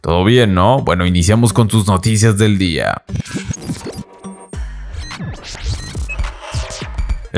Todo bien, ¿no? Bueno, iniciamos con tus noticias del día.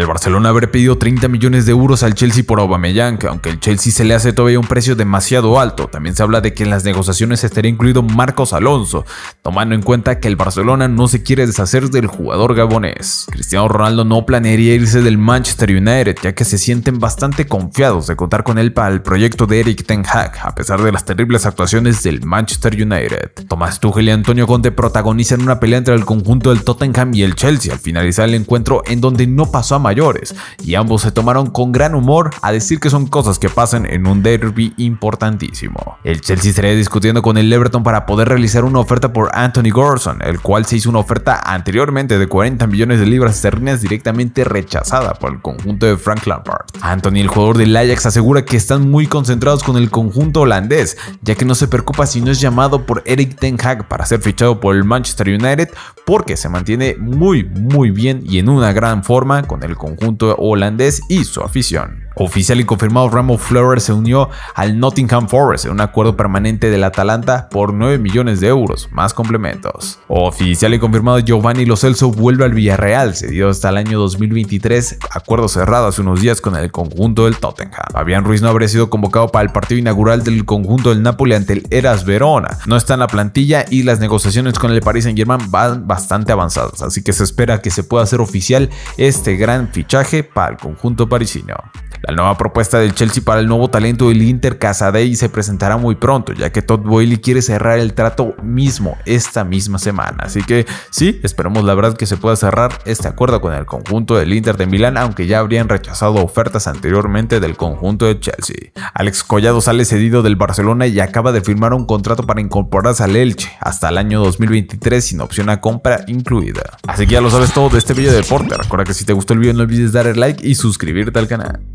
El Barcelona habría pedido 30 millones de euros al Chelsea por Aubameyang, aunque el Chelsea se le hace todavía un precio demasiado alto. También se habla de que en las negociaciones estaría incluido Marcos Alonso, tomando en cuenta que el Barcelona no se quiere deshacer del jugador gabonés. Cristiano Ronaldo no planearía irse del Manchester United, ya que se sienten bastante confiados de contar con él para el proyecto de Eric Ten Hag, a pesar de las terribles actuaciones del Manchester United. Tomás Tuchel y Antonio Conte protagonizan una pelea entre el conjunto del Tottenham y el Chelsea al finalizar el encuentro en donde no pasó a mayores, y ambos se tomaron con gran humor a decir que son cosas que pasan en un derby importantísimo. El Chelsea estaría discutiendo con el Everton para poder realizar una oferta por Anthony Gorson, el cual se hizo una oferta anteriormente de 40 millones de libras esterlinas directamente rechazada por el conjunto de Frank Lampard. Anthony, el jugador del Ajax, asegura que están muy concentrados con el conjunto holandés, ya que no se preocupa si no es llamado por Eric Ten Hag para ser fichado por el Manchester United, porque se mantiene muy muy bien y en una gran forma con el el conjunto holandés y su afición. Oficial y confirmado, Ramo Flores se unió al Nottingham Forest en un acuerdo permanente del Atalanta por 9 millones de euros, más complementos. Oficial y confirmado, Giovanni Lo Celso vuelve al Villarreal, cedido hasta el año 2023, acuerdo cerrado hace unos días con el conjunto del Tottenham. Fabián Ruiz no habría sido convocado para el partido inaugural del conjunto del Napoli ante el Eras Verona. No está en la plantilla y las negociaciones con el Paris Saint-Germain van bastante avanzadas, así que se espera que se pueda hacer oficial este gran fichaje para el conjunto parisino. La nueva propuesta del Chelsea para el nuevo talento del Inter Casadei se presentará muy pronto, ya que Todd Boyle quiere cerrar el trato mismo esta misma semana. Así que sí, esperemos la verdad que se pueda cerrar este acuerdo con el conjunto del Inter de Milán, aunque ya habrían rechazado ofertas anteriormente del conjunto de Chelsea. Alex Collado sale cedido del Barcelona y acaba de firmar un contrato para incorporarse al Elche hasta el año 2023 sin opción a compra incluida. Así que ya lo sabes todo de este video de deporte. Recuerda que si te gustó el video no olvides darle like y suscribirte al canal.